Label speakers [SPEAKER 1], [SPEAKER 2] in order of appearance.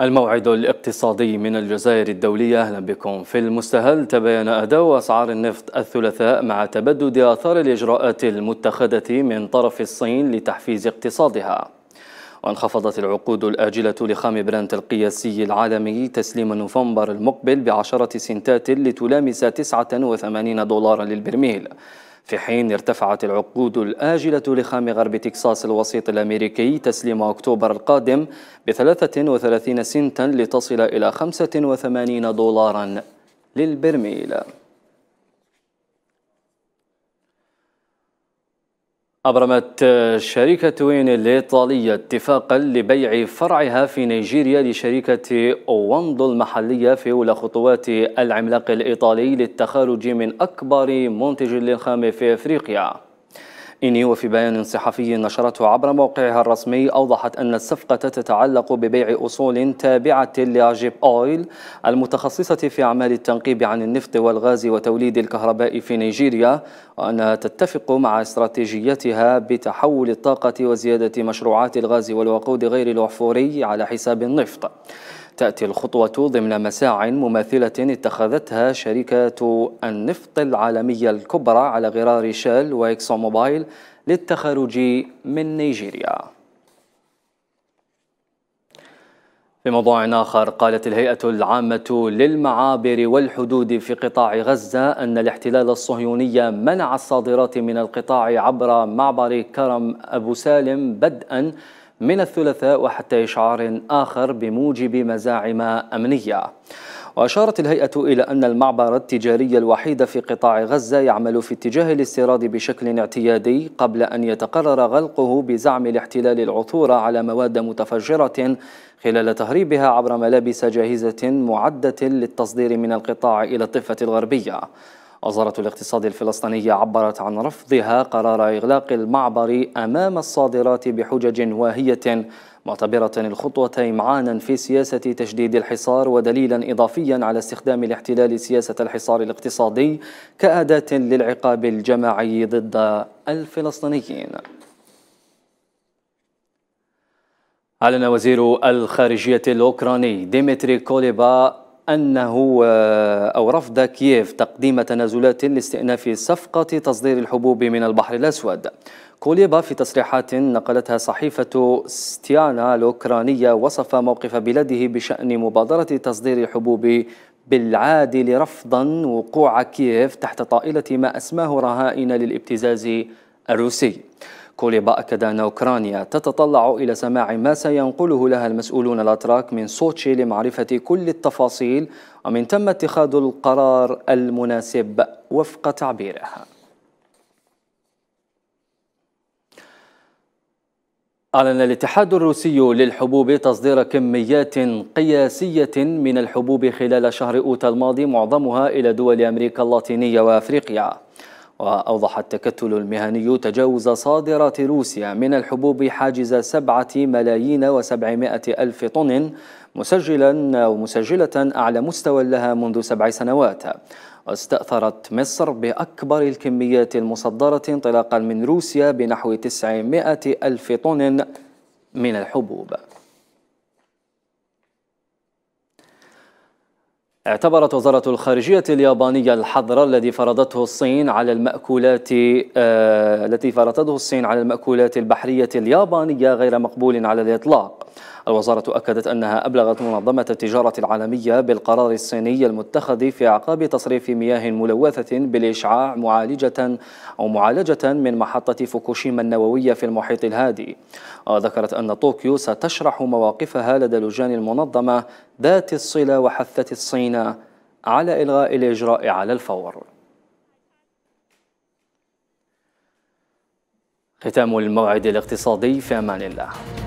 [SPEAKER 1] الموعد الاقتصادي من الجزائر الدولية أهلا بكم في المستهل تبين أداء أسعار النفط الثلاثاء مع تبدد آثار الإجراءات المتخذة من طرف الصين لتحفيز اقتصادها وانخفضت العقود الآجلة لخام برنت القياسي العالمي تسليم نوفمبر المقبل بعشرة سنتات لتلامس 89 دولارا للبرميل في حين ارتفعت العقود الآجلة لخام غرب تكساس الوسيط الأمريكي تسليم أكتوبر القادم ب 33 سنتا لتصل إلى 85 دولارا للبرميل أبرمت شركة وين الإيطالية اتفاقا لبيع فرعها في نيجيريا لشركة واندو المحلية في أولى خطوات العملاق الإيطالي للتخارج من أكبر منتج للخام في أفريقيا إني وفي بيان صحفي نشرته عبر موقعها الرسمي أوضحت أن الصفقة تتعلق ببيع أصول تابعة لأجيب أويل المتخصصة في أعمال التنقيب عن النفط والغاز وتوليد الكهرباء في نيجيريا وأنها تتفق مع استراتيجيتها بتحول الطاقة وزيادة مشروعات الغاز والوقود غير الوحفوري على حساب النفط تأتي الخطوة ضمن مساع مماثلة اتخذتها شركة النفط العالمية الكبرى على غرار شال وإكسون موبايل للتخرج من نيجيريا في موضوع آخر قالت الهيئة العامة للمعابر والحدود في قطاع غزة أن الاحتلال الصهيوني منع الصادرات من القطاع عبر معبر كرم أبو سالم بدءا من الثلاثاء وحتى إشعار آخر بموجب مزاعم أمنية وأشارت الهيئة إلى أن المعبر التجاري الوحيد في قطاع غزة يعمل في اتجاه الاستيراد بشكل اعتيادي قبل أن يتقرر غلقه بزعم الاحتلال العثور على مواد متفجرة خلال تهريبها عبر ملابس جاهزة معدة للتصدير من القطاع إلى الضفة الغربية وزارة الاقتصاد الفلسطينية عبرت عن رفضها قرار إغلاق المعبر أمام الصادرات بحجج واهية معتبرة الخطوة إمعانا في سياسة تشديد الحصار ودليلا إضافيا على استخدام الاحتلال سياسة الحصار الاقتصادي كأداة للعقاب الجماعي ضد الفلسطينيين أعلن وزير الخارجية الأوكراني ديمتري كوليبا أنه آه، أو رفض كييف تقديم تنازلات لاستئناف صفقة تصدير الحبوب من البحر الأسود كوليبا في تصريحات نقلتها صحيفة ستيانا الأوكرانية وصف موقف بلاده بشأن مبادرة تصدير الحبوب بالعادل رفضا وقوع كييف تحت طائلة ما أسماه رهائن للابتزاز الروسي كوليبا أكد أن أوكرانيا تتطلع إلى سماع ما سينقله لها المسؤولون الأتراك من سوتشي لمعرفة كل التفاصيل ومن تم اتخاذ القرار المناسب وفق تعبيرها أعلن الاتحاد الروسي للحبوب تصدير كميات قياسية من الحبوب خلال شهر أوت الماضي معظمها إلى دول أمريكا اللاتينية وأفريقيا وأوضح التكتل المهني تجاوز صادرات روسيا من الحبوب حاجز سبعة ملايين وسبعمائة ألف طن مسجلا ومسجلة أعلى مستوى لها منذ سبع سنوات واستأثرت مصر بأكبر الكميات المصدرة انطلاقا من روسيا بنحو تسعمائة ألف طن من الحبوب اعتبرت وزارة الخارجية اليابانية الحظر الذي فرضته الصين على المأكولات آه، التي فرضته الصين على المأكولات البحرية اليابانية غير مقبول على الإطلاق الوزارة أكدت أنها أبلغت منظمة التجارة العالمية بالقرار الصيني المتخذ في أعقاب تصريف مياه ملوثة بالإشعاع معالجة أو معالجة من محطة فوكوشيما النووية في المحيط الهادي وذكرت أن طوكيو ستشرح مواقفها لدى لجان المنظمة ذات الصلة وحثت الصين على إلغاء الإجراء على الفور ختام الموعد الاقتصادي في أمان الله